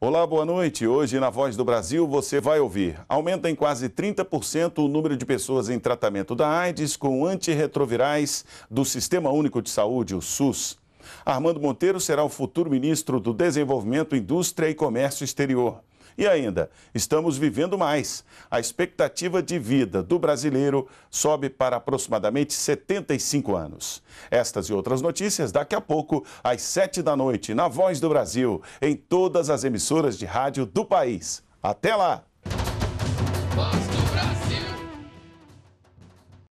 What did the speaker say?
Olá, boa noite. Hoje, na Voz do Brasil, você vai ouvir. Aumenta em quase 30% o número de pessoas em tratamento da AIDS com antirretrovirais do Sistema Único de Saúde, o SUS. Armando Monteiro será o futuro ministro do Desenvolvimento, Indústria e Comércio Exterior. E ainda, estamos vivendo mais. A expectativa de vida do brasileiro sobe para aproximadamente 75 anos. Estas e outras notícias daqui a pouco, às 7 da noite, na Voz do Brasil, em todas as emissoras de rádio do país. Até lá!